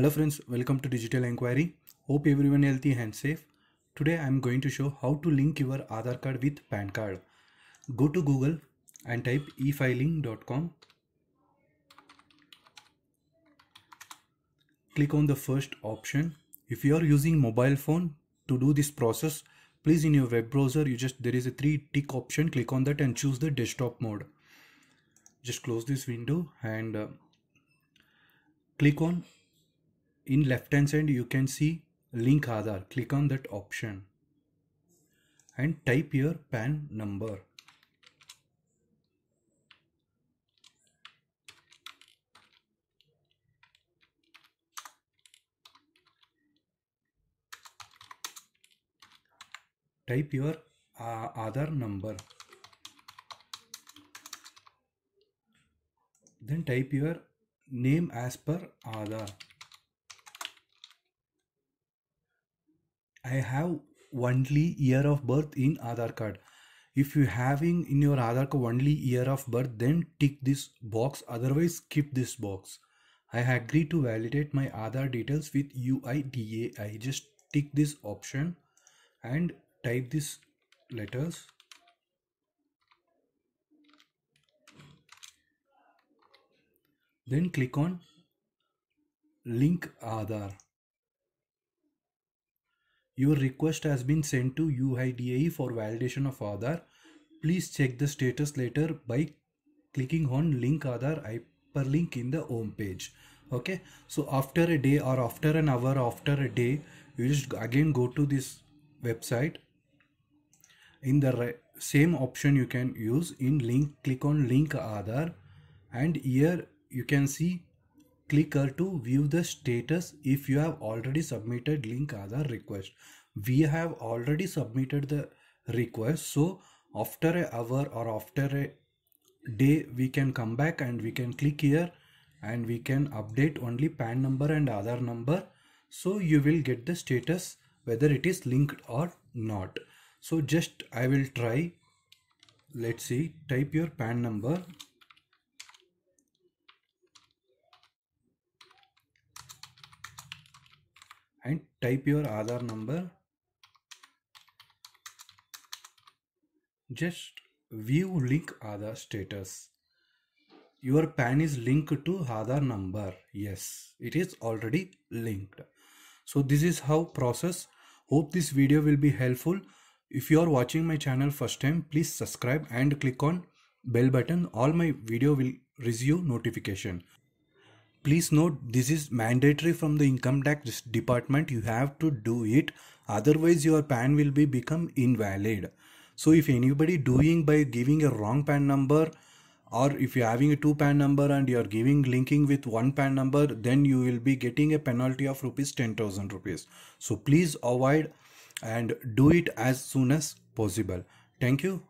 Hello friends, welcome to Digital Inquiry. Hope everyone healthy and safe. Today I am going to show how to link your Aadhaar card with PAN card. Go to Google and type efiling.com. Click on the first option. If you are using mobile phone to do this process, please in your web browser you just there is a three tick option click on that and choose the desktop mode. Just close this window and uh, click on in left hand side you can see link Aadhaar click on that option and type your PAN number type your uh, Aadhaar number then type your name as per Aadhaar i have only year of birth in Aadhaar card if you having in your Aadhaar card only year of birth then tick this box otherwise skip this box i agree to validate my Aadhaar details with uidai just tick this option and type these letters then click on link Aadhaar your request has been sent to UIDAI for validation of Aadhaar. Please check the status later by clicking on link Aadhaar hyperlink in the home page. Okay, so after a day or after an hour, after a day, you just again go to this website. In the same option you can use in link, click on link Aadhaar and here you can see Clicker to view the status if you have already submitted link other request. We have already submitted the request. So after a hour or after a day, we can come back and we can click here and we can update only PAN number and other number. So you will get the status whether it is linked or not. So just I will try. Let's see, type your PAN number and type your Aadhaar number. Just view link Aadhaar status. Your PAN is linked to Aadhaar number. Yes, it is already linked. So this is how process. Hope this video will be helpful. If you are watching my channel first time, please subscribe and click on bell button. All my video will receive notification please note this is mandatory from the income tax department you have to do it otherwise your pan will be become invalid so if anybody doing by giving a wrong pan number or if you're having a two pan number and you're giving linking with one pan number then you will be getting a penalty of rupees 10000 rupees so please avoid and do it as soon as possible thank you